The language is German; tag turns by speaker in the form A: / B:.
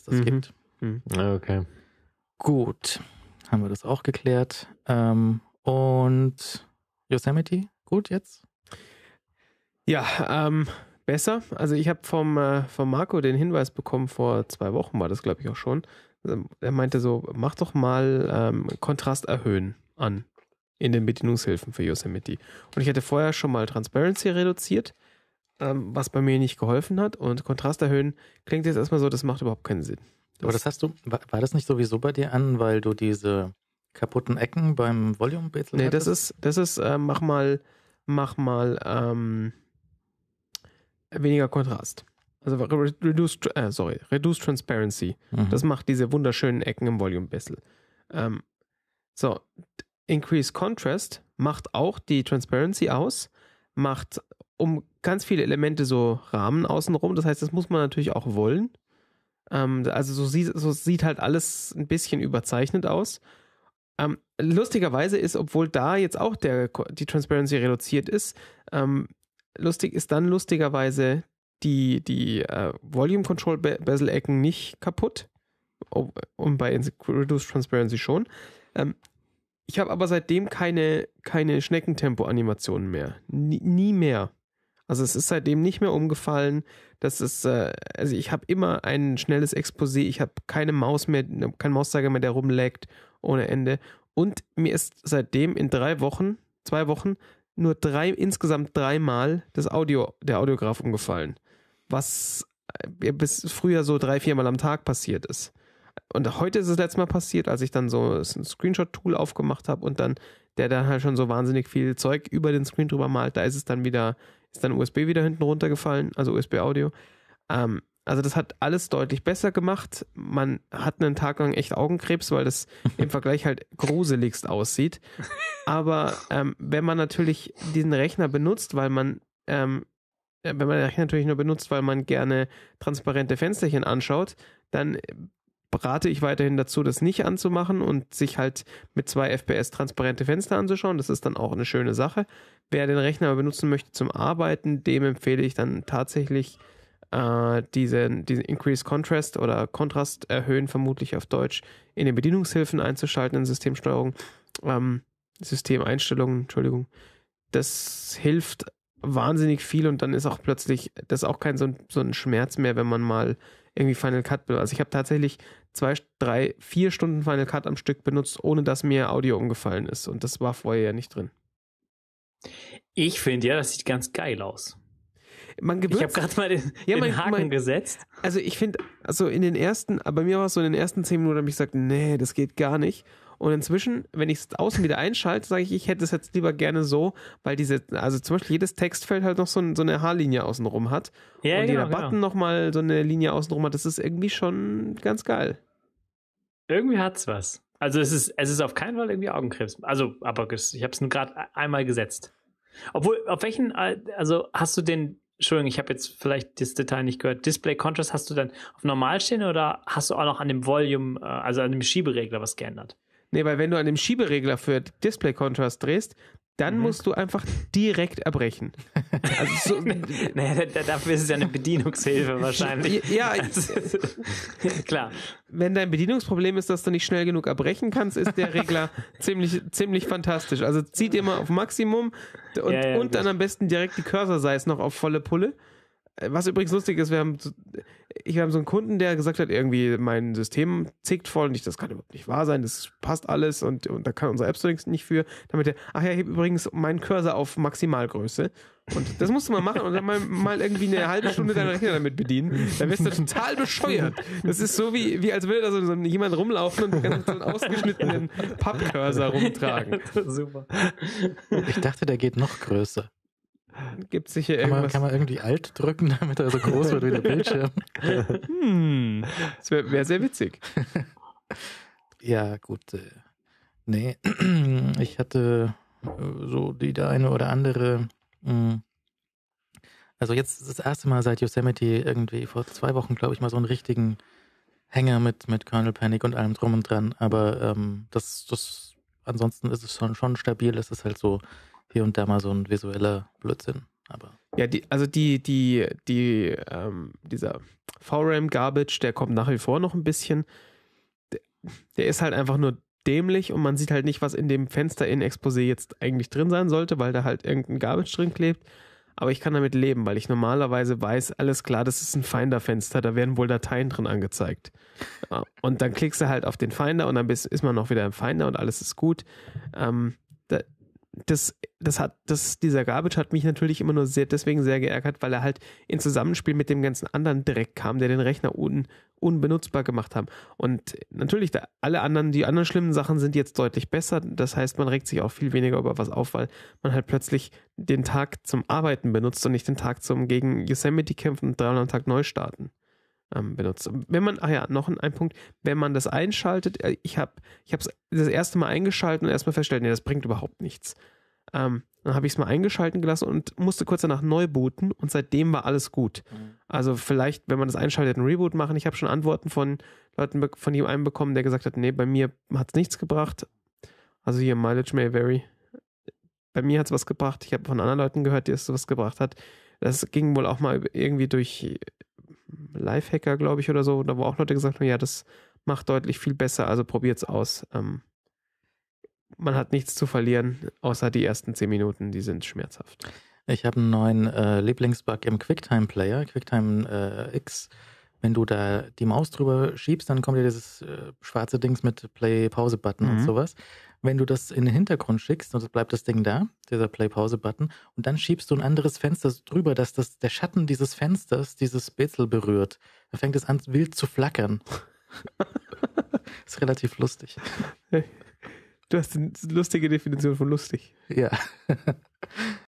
A: es das mhm. gibt. Mhm. mhm. Ah, okay. Gut, haben wir das auch geklärt. Ähm, und Yosemite, gut jetzt?
B: Ja, ähm, besser. Also ich habe vom, äh, vom Marco den Hinweis bekommen, vor zwei Wochen war das, glaube ich, auch schon. Ähm, er meinte so, mach doch mal ähm, Kontrast erhöhen an in den Bedienungshilfen für Yosemite. Und ich hatte vorher schon mal Transparency reduziert
A: ähm, was bei mir nicht geholfen hat. Und Kontrast erhöhen klingt jetzt erstmal so, das macht überhaupt keinen Sinn. Das Aber das hast du, war, war, das nicht sowieso bei dir an, weil du diese kaputten Ecken beim Volume Bezel Nee, hattest? das
B: ist, das ist, äh, mach mal, mach mal ähm, weniger Kontrast. Also Reduce, äh, sorry, Reduce Transparency. Mhm. Das macht diese wunderschönen Ecken im Volume Bezel. Ähm, so, Increase Contrast macht auch die Transparency aus, macht um ganz viele Elemente so Rahmen außenrum. Das heißt, das muss man natürlich auch wollen. Ähm, also so sieht, so sieht halt alles ein bisschen überzeichnet aus. Ähm, lustigerweise ist, obwohl da jetzt auch der, die Transparency reduziert ist, ähm, lustig ist dann lustigerweise die, die äh, Volume Control Bezel-Ecken nicht kaputt. Und bei Reduced Transparency schon. Ähm, ich habe aber seitdem keine, keine Schneckentempo-Animationen mehr. N nie mehr. Also es ist seitdem nicht mehr umgefallen. Das ist, äh, also ich habe immer ein schnelles Exposé, ich habe keine Maus mehr, keinen Mauszeiger mehr, der rumleckt ohne Ende. Und mir ist seitdem in drei Wochen, zwei Wochen, nur drei, insgesamt dreimal das Audio, der Audiograf umgefallen. Was äh, bis früher so drei, viermal am Tag passiert ist und heute ist es letztes Mal passiert, als ich dann so ein Screenshot-Tool aufgemacht habe und dann der dann halt schon so wahnsinnig viel Zeug über den Screen drüber malt, da ist es dann wieder, ist dann USB wieder hinten runtergefallen, also USB-Audio. Ähm, also das hat alles deutlich besser gemacht. Man hat einen Tag lang echt Augenkrebs, weil das im Vergleich halt gruseligst aussieht. Aber ähm, wenn man natürlich diesen Rechner benutzt, weil man ähm, äh, wenn man den Rechner natürlich nur benutzt, weil man gerne transparente Fensterchen anschaut, dann äh, rate ich weiterhin dazu, das nicht anzumachen und sich halt mit zwei FPS transparente Fenster anzuschauen. Das ist dann auch eine schöne Sache. Wer den Rechner benutzen möchte zum Arbeiten, dem empfehle ich dann tatsächlich äh, diesen, diesen Increase Contrast oder Kontrast erhöhen, vermutlich auf Deutsch, in den Bedienungshilfen einzuschalten in Systemsteuerung, ähm, Systemeinstellungen, Entschuldigung. Das hilft wahnsinnig viel und dann ist auch plötzlich, das ist auch kein so, so ein Schmerz mehr, wenn man mal irgendwie Final Cut benutzt. Also ich habe tatsächlich zwei, drei, vier Stunden Final Cut am Stück benutzt, ohne dass mir Audio umgefallen ist. Und das war vorher ja nicht drin.
A: Ich finde ja, das sieht ganz geil aus
B: man gewöhnt. Ich habe gerade
A: mal den, ja, den Haken man,
B: gesetzt. Also ich finde, also in den ersten, bei mir war es so in den ersten zehn Minuten, habe ich gesagt, nee, das geht gar nicht. Und inzwischen, wenn ich es außen wieder einschalte, sage ich, ich hätte es jetzt lieber gerne so, weil diese, also zum Beispiel jedes Textfeld halt noch so, so eine Haarlinie außenrum hat. Ja, und genau, jeder genau. Button genau. nochmal so eine Linie außenrum hat. Das ist irgendwie schon ganz geil.
A: Irgendwie hat's was. Also es ist, es ist auf keinen Fall irgendwie Augenkrebs. Also, aber ich habe es nur gerade einmal gesetzt. Obwohl, auf welchen, also hast du
B: den, Entschuldigung, ich habe jetzt vielleicht das Detail nicht gehört. Display Contrast hast du dann auf normal stehen oder hast du auch noch an dem Volume, äh, also an dem Schieberegler was geändert? Nee, weil wenn du an dem Schieberegler für Display Contrast drehst, dann mhm. musst du einfach direkt erbrechen. Also so, naja, dafür ist es ja eine Bedienungshilfe wahrscheinlich. Ja, also, klar. Wenn dein Bedienungsproblem ist, dass du nicht schnell genug erbrechen kannst, ist der Regler ziemlich, ziemlich fantastisch. Also zieh dir mal auf Maximum und, ja, ja, und dann am besten direkt die Cursor-Size noch auf volle Pulle. Was übrigens lustig ist, wir haben, ich, wir so einen Kunden, der gesagt hat, irgendwie mein System zickt voll und ich, das kann überhaupt nicht wahr sein, das passt alles und, und da kann unser App Store nicht für. Damit der, ach ja, ich habe übrigens meinen Cursor auf Maximalgröße. Und das musst du mal machen und dann mal, mal irgendwie eine halbe Stunde deinen Rechner damit bedienen. Dann wirst du total bescheuert. Das ist so wie, wie als würde da so, so jemand rumlaufen und ganz so einen ausgeschnittenen Pappcursor rumtragen. Super.
A: Ich dachte, der geht noch größer. Gibt es sicher irgendwas. Man, kann man irgendwie Alt drücken, damit er so groß wird wie der Bildschirm? hm, das wäre wär sehr witzig. ja, gut. Äh, nee, ich hatte äh, so die der eine oder andere. Hm, also jetzt ist das erste Mal seit Yosemite irgendwie vor zwei Wochen, glaube ich, mal so einen richtigen Hänger mit, mit Colonel Panic und allem drum und dran. Aber ähm, das, das ansonsten ist es schon, schon stabil. Es ist halt so hier und da mal so ein visueller Blödsinn. Aber ja, die,
B: also die, die, die, ähm, dieser VRAM-Garbage, der kommt nach wie vor noch ein bisschen. Der, der, ist halt einfach nur dämlich und man sieht halt nicht, was in dem Fenster in Exposé jetzt eigentlich drin sein sollte, weil da halt irgendein Garbage drin klebt. Aber ich kann damit leben, weil ich normalerweise weiß, alles klar, das ist ein Finder-Fenster, da werden wohl Dateien drin angezeigt. Und dann klickst du halt auf den Finder und dann bist, ist man noch wieder im Finder und alles ist gut. Ähm, da, das, das hat, das, dieser Garbage hat mich natürlich immer nur sehr, deswegen sehr geärgert, weil er halt in Zusammenspiel mit dem ganzen anderen Dreck kam, der den Rechner un, unbenutzbar gemacht haben. Und natürlich, da, alle anderen, die anderen schlimmen Sachen sind jetzt deutlich besser. Das heißt, man regt sich auch viel weniger über was auf, weil man halt plötzlich den Tag zum Arbeiten benutzt und nicht den Tag zum gegen Yosemite kämpfen und dreimal am Tag neu starten ähm, benutzt. Wenn man, ach ja, noch ein, ein Punkt, wenn man das einschaltet, äh, ich habe ich das erste Mal eingeschaltet und erstmal festgestellt, nee, das bringt überhaupt nichts. Ähm, dann habe ich es mal eingeschalten gelassen und musste kurz danach neu booten und seitdem war alles gut. Mhm. Also vielleicht, wenn man das einschaltet, einen Reboot machen. Ich habe schon Antworten von Leuten, von jemandem bekommen, der gesagt hat, nee, bei mir hat es nichts gebracht. Also hier, Mileage may vary. Bei mir hat es was gebracht. Ich habe von anderen Leuten gehört, die es was gebracht hat. Das ging wohl auch mal irgendwie durch Lifehacker, glaube ich, oder so, da wo auch Leute gesagt haben, ja, das macht deutlich viel besser, also probiert es aus. Ähm, man hat nichts
A: zu verlieren, außer die ersten zehn Minuten, die sind schmerzhaft. Ich habe einen neuen äh, Lieblingsbug im QuickTime-Player, QuickTime äh, X. Wenn du da die Maus drüber schiebst, dann kommt dir dieses äh, schwarze Dings mit Play-Pause-Button mhm. und sowas. Wenn du das in den Hintergrund schickst, und es bleibt das Ding da, dieser Play-Pause-Button, und dann schiebst du ein anderes Fenster drüber, dass das, der Schatten dieses Fensters dieses Bitzel berührt, Da fängt es an, wild zu flackern. ist relativ lustig.
B: Du hast eine lustige Definition von lustig.
A: Ja.